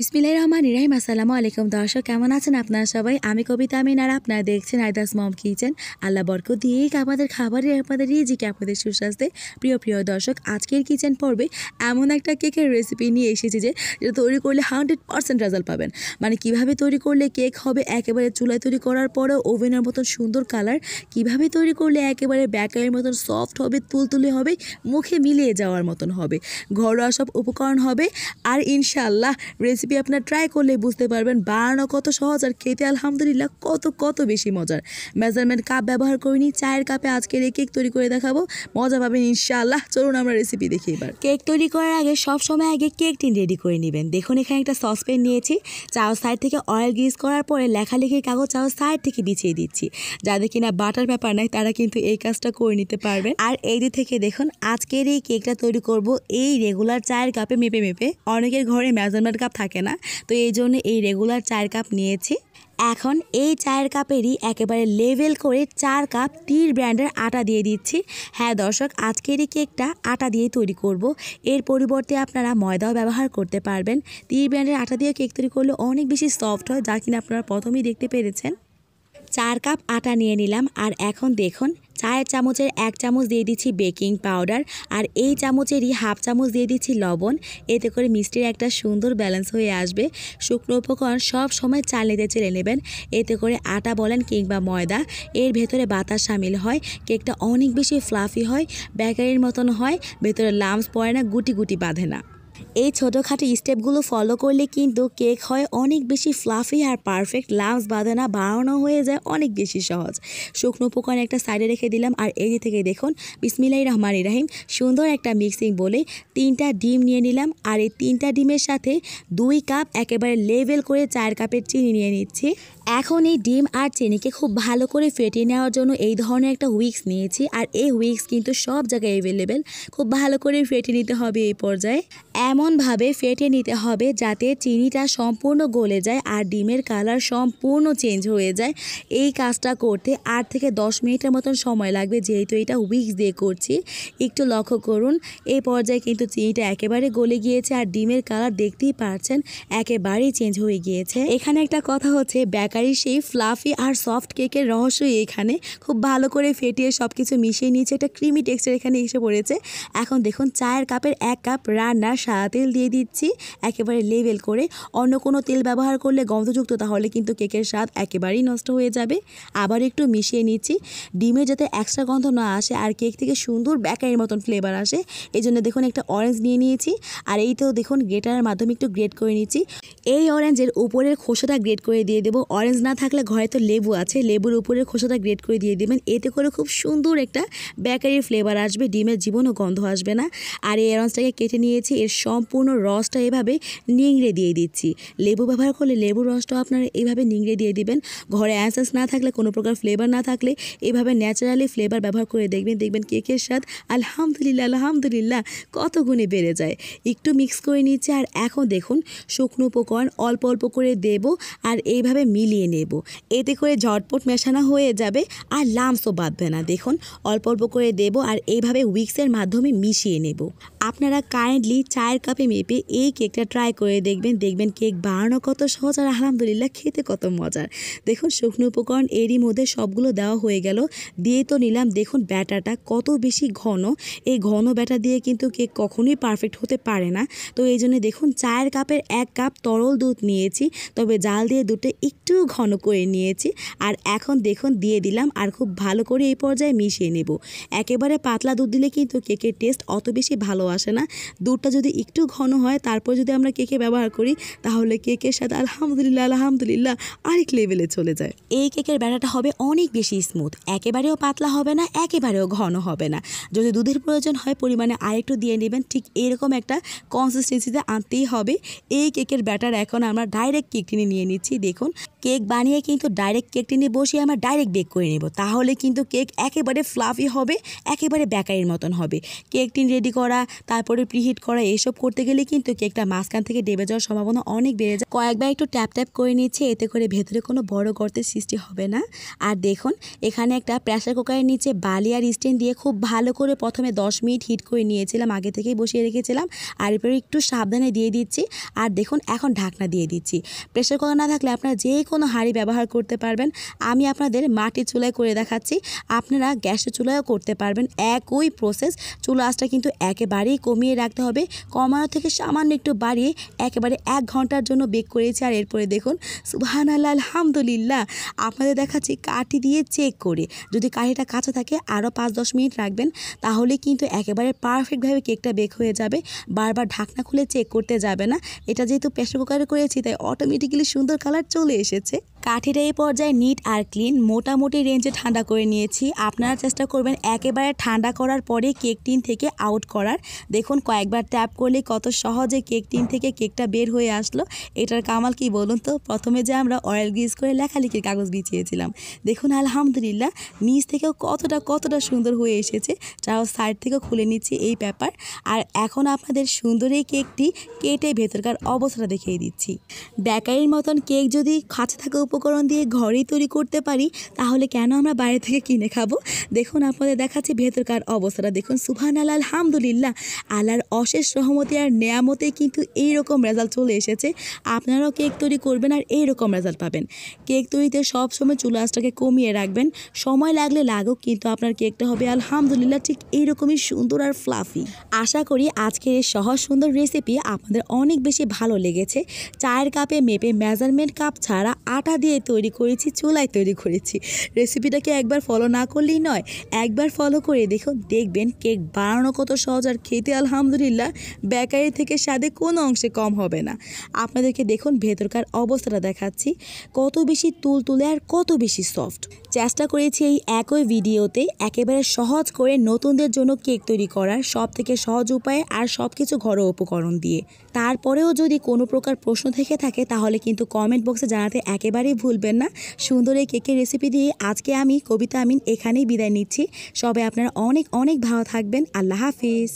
বিসমিল্লাহ রহমান ইরাহিম আসসালামু আলাইকুম দর্শক কেমন আছেন আপনারা সবাই আমি কবিতা আমিন আর আপনারা দেখছেন আইদাস মম কিচেন আল্লাহ বরকত দিয়ে আমাদের খাবারের আপনাদের রিজিকে আপনাদের সুস্বাস্থ্যে প্রিয় প্রিয় দর্শক আজকের কিচেন পর্বে এমন একটা কেকের রেসিপি নিয়ে এসেছি যে যেটা তৈরি করলে হান্ড্রেড পারসেন্ট রেজাল্ট পাবেন মানে কিভাবে তৈরি করলে কেক হবে একেবারে চুলায় তৈরি করার পরেও ওভেনের মতন সুন্দর কালার কিভাবে তৈরি করলে একেবারে ব্যাকারের মতন সফট হবে তুলতুলে হবে মুখে মিলিয়ে যাওয়ার মতন হবে ঘরোয়া সব উপকরণ হবে আর ইনশাল্লাহ রেসিপি রেসিপি আপনার ট্রাই করলেই বুঝতে পারবেন বানানো কত সহজ আর খেতে আলহামদুলিল্লাহ কত কত বেশি মজার মেজারমেন্ট কাপ ব্যবহার করিনি চায়ের কাপে আজকের এই কেক তৈরি করে দেখাবো মজা পাবেন ইনশাআল্লাহ চলুন আমরা রেসিপি দেখি এবার কেক তৈরি করার আগে সব সময় আগে কেক টিন রেডি করে নেবেন দেখুন এখানে একটা সসপ্যান নিয়েছি চাও সাইড থেকে অয়েল গ্রিস করার পরে লেখালেখির কাগজ চাও সাইড থেকে বিছিয়ে দিচ্ছি যাদের কিনা বাটার ব্যাপার নাই তারা কিন্তু এই কাজটা করে নিতে পারবেন আর এই দিক থেকে দেখুন আজকের এই কেকটা তৈরি করব এই রেগুলার চায়ের কাপে মেপে মেপে অনেকের ঘরে মেজারমেন্ট কাপ থাকে থাকে না তো এই জন্য এই রেগুলার চায়ের কাপ নিয়েছি এখন এই চায়ের কাপেরই একেবারে লেভেল করে চার কাপ তীর ব্র্যান্ডের আটা দিয়ে দিচ্ছি হ্যাঁ দর্শক আজকের এই কেকটা আটা দিয়ে তৈরি করব। এর পরিবর্তে আপনারা ময়দাও ব্যবহার করতে পারবেন তীর ব্র্যান্ডের আটা দিয়ে কেক তৈরি করলে অনেক বেশি সফট হয় যা কিনা আপনারা প্রথমেই দেখতে পেরেছেন চার কাপ আটা নিয়ে নিলাম আর এখন দেখুন চায়ের চামচের এক চামচ দিয়ে দিচ্ছি বেকিং পাউডার আর এই চামচেরই হাফ চামচ দিয়ে দিচ্ছি লবণ এতে করে মিষ্টির একটা সুন্দর ব্যালেন্স হয়ে আসবে শুকনো উপকরণ সব সময় চালনিতে চেলে নেবেন এতে করে আটা বলেন কিংবা ময়দা এর ভেতরে বাতাস সামিল হয় কেকটা অনেক বেশি ফ্লাফি হয় বেকারির মতন হয় ভেতরে লামস পড়ে না গুটি গুটি বাঁধে না এই ছোটোখাটো স্টেপগুলো ফলো করলে কিন্তু কেক হয় অনেক বেশি ফ্লাফি আর পারফেক্ট লাভস বাঁধানা বাড়ানো হয়ে যায় অনেক বেশি সহজ শুকনো উপকরণ একটা সাইডে রেখে দিলাম আর এই থেকে দেখুন বিসমিলাই রহমান ইরাহিম সুন্দর একটা মিক্সিং বলে তিনটা ডিম নিয়ে নিলাম আর এই তিনটা ডিমের সাথে দুই কাপ একেবারে লেভেল করে চার কাপের চিনি নিয়ে নিচ্ছি এখন এই ডিম আর চিনিকে খুব ভালো করে ফেটিয়ে নেওয়ার জন্য এই ধরনের একটা উইক্স নিয়েছি আর এই উইক্স কিন্তু সব জায়গায় অ্যাভেলেবেল খুব ভালো করে ফেটে নিতে হবে এই পর্যায়ে এমন এমনভাবে ফেটে নিতে হবে যাতে চিনিটা সম্পূর্ণ গলে যায় আর ডিমের কালার সম্পূর্ণ চেঞ্জ হয়ে যায় এই কাজটা করতে আট থেকে দশ মিনিটের মতন সময় লাগবে যেহেতু এটা উইক্স দিয়ে করছি একটু লক্ষ্য করুন এই পর্যায়ে কিন্তু চিনিটা একেবারে গলে গিয়েছে আর ডিমের কালার দেখতেই পারছেন একেবারেই চেঞ্জ হয়ে গিয়েছে এখানে একটা কথা হচ্ছে বেকারি সেই ফ্লাফি আর সফট কেকের রহস্যই এখানে খুব ভালো করে ফেটিয়ে সব কিছু মিশিয়ে নিয়েছে একটা ক্রিমি টেক্সচার এখানে এসে পড়েছে এখন দেখুন চায়ের কাপের এক কাপ রান্নার সাথে তেল দিয়ে দিচ্ছি একেবারে লেভেল করে অন্য কোনো তেল ব্যবহার করলে গন্ধযুক্ত তাহলে কিন্তু কেকের স্বাদ একেবারেই নষ্ট হয়ে যাবে আবার একটু মিশিয়ে নিচ্ছি ডিমে যাতে এক্সট্রা গন্ধ না আসে আর কেক থেকে সুন্দর ব্যাকারির মতন ফ্লেভার আসে এই জন্য দেখুন একটা অরেঞ্জ নিয়ে নিয়েছি আর এই তো দেখুন গ্রেটারের মাধ্যমে একটু গ্রেট করে নিচ্ছি এই অরেঞ্জের উপরের খোসাটা গ্রেট করে দিয়ে দেবো অরেঞ্জ না থাকলে ঘরে তো লেবু আছে লেবুর উপরের খোসাটা গ্রেট করে দিয়ে দেবেন এতে করে খুব সুন্দর একটা ব্যাকারির ফ্লেভার আসবে ডিমের জীবনও গন্ধ আসবে না আর এই অরেঞ্জটাকে কেটে নিয়েছি এর সব সম্পূর্ণ রসটা এভাবে নিংড়ে দিয়ে দিচ্ছি লেবু ব্যবহার করলে লেবুর রসটাও আপনারা এভাবে নিংড়ে দিয়ে দিবেন ঘরে অ্যাসেস না থাকলে কোনো প্রকার ফ্লেভার না থাকলে এভাবে ন্যাচারালি ফ্লেভার ব্যবহার করে দেখবেন দেখবেন কেকের স্বাদ আলহামদুলিল্লাহ আলহামদুলিল্লাহ কত গুণে বেড়ে যায় একটু মিক্স করে নিচ্ছে আর এখন দেখুন শুকনো উপকরণ অল্প অল্প করে দেব আর এইভাবে মিলিয়ে নেব এতে করে ঝটপট মেশানো হয়ে যাবে আর লামসও বাঁধবে না দেখুন অল্প অল্প করে দেব আর এইভাবে উইক্সের মাধ্যমে মিশিয়ে নেব আপনারা কাইন্ডলি চায়ের কাপে মেপে এই কেকটা ট্রাই করে দেখবেন দেখবেন কেক বানানো কত সহজ আর আলহামদুলিল্লাহ খেতে কত মজার দেখুন শুকনো উপকরণ এরই মধ্যে সবগুলো দেওয়া হয়ে গেল দিয়ে তো নিলাম দেখুন ব্যাটাটা কত বেশি ঘন এই ঘন ব্যাটা দিয়ে কিন্তু কেক কখনোই পারফেক্ট হতে পারে না তো এই জন্য দেখুন চায়ের কাপের এক কাপ তরল দুধ নিয়েছি তবে জাল দিয়ে দুধটা একটু ঘন করে নিয়েছি আর এখন দেখুন দিয়ে দিলাম আর খুব ভালো করে এই পর্যায়ে মিশিয়ে নেব একেবারে পাতলা দুধ দিলে কিন্তু কেকের টেস্ট অত বেশি ভালো আসে না দুধটা যদি একটু ঘন হয় তারপর যদি আমরা কেকে ব্যবহার করি তাহলে কেকের সাথে আলহামদুলিল্লাহ আলহামদুলিল্লাহ আরেক লেভেলে চলে যায় এই কেকের ব্যাটাটা হবে অনেক বেশি স্মুথ একেবারেও পাতলা হবে না একেবারেও ঘন হবে না যদি দুধের প্রয়োজন হয় পরিমাণে আরেকটু দিয়ে নেবেন ঠিক এরকম একটা কনসিস্টেন্সিতে আনতেই হবে এই কেকের ব্যাটার এখন আমরা ডাইরেক্ট কেক টিনে নিয়ে নিচ্ছি দেখুন কেক বানিয়ে কিন্তু ডাইরেক্ট কেক টিনে বসিয়ে আমরা ডাইরেক্ট বেক করে নেব তাহলে কিন্তু কেক একেবারে ফ্লাফি হবে একেবারে ব্যাকারির মতন হবে কেক টিন রেডি করা তারপরে প্রিহিট করা এসব করতে গেলে কিন্তু কেকটা মাঝখান থেকে ডেবে যাওয়ার সম্ভাবনা অনেক বেড়ে যায় কয়েকবার একটু ট্যাপ ট্যাপ করে নিচ্ছে এতে করে ভেতরে কোনো বড় গর্তের সৃষ্টি হবে না আর দেখুন এখানে একটা প্রেশার কুকারের নিচে বালি আর স্টেন দিয়ে খুব ভালো করে প্রথমে দশ মিনিট হিট করে নিয়েছিলাম আগে থেকেই বসিয়ে রেখেছিলাম আর এরপরে একটু সাবধানে দিয়ে দিচ্ছি আর দেখুন এখন ঢাকনা দিয়ে দিচ্ছি প্রেশার কুকার না থাকলে আপনারা যে কোনো হাঁড়ি ব্যবহার করতে পারবেন আমি আপনাদের মাটির চুলায় করে দেখাচ্ছি আপনারা গ্যাসের চুলায়ও করতে পারবেন একই প্রসেস চুলা আসটা কিন্তু একেবারে একেবারেই কমিয়ে রাখতে হবে কমানো থেকে সামান্য একটু বাড়িয়ে একেবারে এক ঘন্টার জন্য বেক করেছি আর এরপরে দেখুন সুবাহান আল্লাহ আলহামদুলিল্লাহ আপনাদের দেখাচ্ছি কাঠি দিয়ে চেক করে যদি কাঠিটা কাঁচা থাকে আরও পাঁচ দশ মিনিট রাখবেন তাহলে কিন্তু একেবারে পারফেক্টভাবে কেকটা বেক হয়ে যাবে বারবার ঢাকনা খুলে চেক করতে যাবে না এটা যেহেতু প্রেশার কুকারে করেছি তাই অটোমেটিক্যালি সুন্দর কালার চলে এসেছে কাঠিটা এই পর্যায়ে নিট আর ক্লিন মোটামুটি রেঞ্জে ঠান্ডা করে নিয়েছি আপনারা চেষ্টা করবেন একেবারে ঠান্ডা করার পরে কেক টিন থেকে আউট করার দেখুন কয়েকবার ট্যাপ করলে কত সহজে কেক টিন থেকে কেকটা বের হয়ে আসলো এটার কামাল কি বলুন তো প্রথমে যে আমরা অয়েল গ্রিজ করে লেখালেখির কাগজ বিছিয়েছিলাম দেখুন আলহামদুলিল্লাহ নিচ থেকেও কতটা কতটা সুন্দর হয়ে এসেছে তাও সাইড থেকেও খুলে নিচ্ছি এই পেপার আর এখন আপনাদের সুন্দর এই কেকটি কেটে ভেতরকার অবস্থাটা দেখিয়ে দিচ্ছি বেকারির মতন কেক যদি খাঁচা থাকে উপকরণ দিয়ে ঘরেই তৈরি করতে পারি তাহলে কেন আমরা বাইরে থেকে কিনে খাবো দেখুন আপনাদের দেখাচ্ছি ভেতরকার অবস্থাটা দেখুন সুহান আল আলহামদুলিল্লাহ আল্লাহর অশেষ সহমতি আর নেয়ামতে কিন্তু এই রকম রেজাল্ট চলে এসেছে আপনারাও কেক তৈরি করবেন আর এই রকম রেজাল্ট পাবেন কেক তৈরিতে সবসময় চুলাশটাকে কমিয়ে রাখবেন সময় লাগলে লাগুক কিন্তু আপনার কেকটা হবে আলহামদুলিল্লাহ ঠিক এইরকমই সুন্দর আর ফ্লাফি আশা করি আজকের এই সহজ সুন্দর রেসিপি আপনাদের অনেক বেশি ভালো লেগেছে চায়ের কাপে মেপে মেজারমেন্ট কাপ ছাড়া আটা দিয়ে তৈরি করেছি চুলায় তৈরি করেছি রেসিপিটাকে একবার ফলো না করলেই নয় একবার ফলো করে দেখুন দেখবেন কেক বানানো কত সহজ আর খেতে আলহামদুলিল্লাহ বেকারি থেকে স্বাদে কোনো অংশে কম হবে না আপনাদেরকে দেখুন ভেতরকার অবস্থাটা দেখাচ্ছি কত বেশি তুল তুলে আর কত বেশি সফট চেষ্টা করেছি এই একই ভিডিওতে একেবারে সহজ করে নতুনদের জন্য কেক তৈরি করার সব থেকে সহজ উপায়ে আর সব কিছু ঘরোয়া উপকরণ দিয়ে তারপরেও যদি কোনো প্রকার প্রশ্ন থেকে থাকে তাহলে কিন্তু কমেন্ট বক্সে জানাতে একেবারে একবারই ভুলবেন না সুন্দর এই কেকের রেসিপি দিয়ে আজকে আমি কবিতা আমিন এখানেই বিদায় নিচ্ছি সবাই আপনারা অনেক অনেক ভালো থাকবেন আল্লাহ হাফিজ